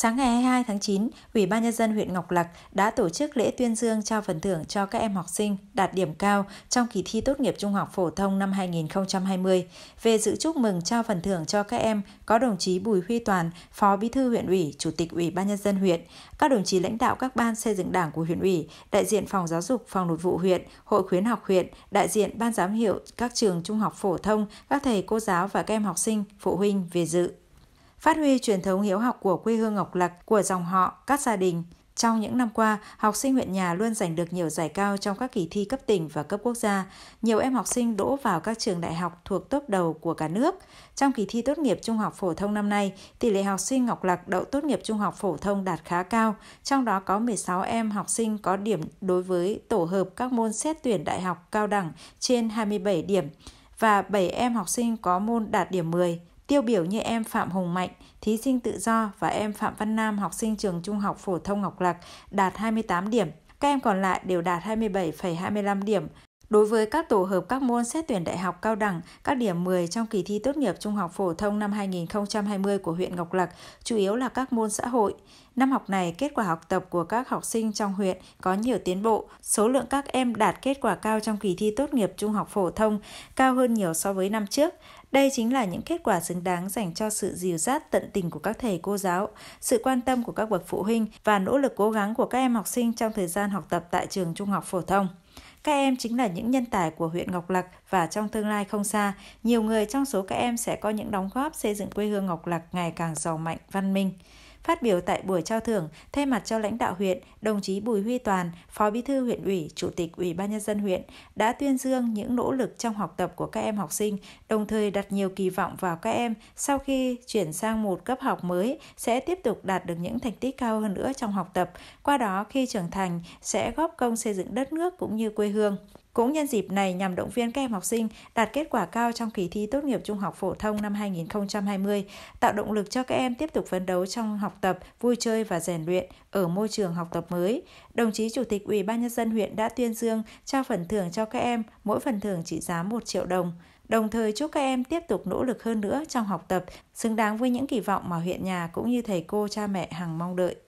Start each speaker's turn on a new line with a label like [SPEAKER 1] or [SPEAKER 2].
[SPEAKER 1] Sáng ngày 22 tháng 9, Ủy ban Nhân dân huyện Ngọc Lặc đã tổ chức lễ tuyên dương trao phần thưởng cho các em học sinh đạt điểm cao trong kỳ thi tốt nghiệp trung học phổ thông năm 2020. Về dự chúc mừng trao phần thưởng cho các em có đồng chí Bùi Huy Toàn, Phó Bí thư huyện ủy, Chủ tịch Ủy ban Nhân dân huyện, các đồng chí lãnh đạo các ban xây dựng đảng của huyện ủy, đại diện phòng giáo dục, phòng nội vụ huyện, hội khuyến học huyện, đại diện ban giám hiệu các trường trung học phổ thông, các thầy cô giáo và các em học sinh, phụ huynh về dự phát huy truyền thống hiếu học của quê hương Ngọc Lặc, của dòng họ, các gia đình. Trong những năm qua, học sinh huyện nhà luôn giành được nhiều giải cao trong các kỳ thi cấp tỉnh và cấp quốc gia. Nhiều em học sinh đỗ vào các trường đại học thuộc top đầu của cả nước. Trong kỳ thi tốt nghiệp trung học phổ thông năm nay, tỷ lệ học sinh Ngọc Lặc đậu tốt nghiệp trung học phổ thông đạt khá cao, trong đó có 16 em học sinh có điểm đối với tổ hợp các môn xét tuyển đại học cao đẳng trên 27 điểm và 7 em học sinh có môn đạt điểm 10. Tiêu biểu như em Phạm Hồng Mạnh, thí sinh tự do và em Phạm Văn Nam, học sinh trường Trung học phổ thông Ngọc Lạc đạt 28 điểm. Các em còn lại đều đạt 27,25 điểm, Đối với các tổ hợp các môn xét tuyển đại học cao đẳng, các điểm 10 trong kỳ thi tốt nghiệp trung học phổ thông năm 2020 của huyện Ngọc Lặc chủ yếu là các môn xã hội. Năm học này, kết quả học tập của các học sinh trong huyện có nhiều tiến bộ. Số lượng các em đạt kết quả cao trong kỳ thi tốt nghiệp trung học phổ thông cao hơn nhiều so với năm trước. Đây chính là những kết quả xứng đáng dành cho sự dìu dắt tận tình của các thầy cô giáo, sự quan tâm của các bậc phụ huynh và nỗ lực cố gắng của các em học sinh trong thời gian học tập tại trường trung học phổ thông. Các em chính là những nhân tài của huyện Ngọc Lặc và trong tương lai không xa, nhiều người trong số các em sẽ có những đóng góp xây dựng quê hương Ngọc Lặc ngày càng giàu mạnh, văn minh. Phát biểu tại buổi trao thưởng, thay mặt cho lãnh đạo huyện, đồng chí Bùi Huy Toàn, Phó Bí thư huyện ủy, Chủ tịch Ủy ban nhân dân huyện đã tuyên dương những nỗ lực trong học tập của các em học sinh, đồng thời đặt nhiều kỳ vọng vào các em sau khi chuyển sang một cấp học mới sẽ tiếp tục đạt được những thành tích cao hơn nữa trong học tập, qua đó khi trưởng thành sẽ góp công xây dựng đất nước cũng như quê hương. Cũng nhân dịp này nhằm động viên các em học sinh đạt kết quả cao trong kỳ thi tốt nghiệp trung học phổ thông năm 2020, tạo động lực cho các em tiếp tục phấn đấu trong học tập, vui chơi và rèn luyện ở môi trường học tập mới. Đồng chí Chủ tịch Ủy ban nhân dân huyện đã tuyên dương trao phần thưởng cho các em, mỗi phần thưởng trị giá 1 triệu đồng đồng thời chúc các em tiếp tục nỗ lực hơn nữa trong học tập, xứng đáng với những kỳ vọng mà huyện nhà cũng như thầy cô cha mẹ hằng mong đợi.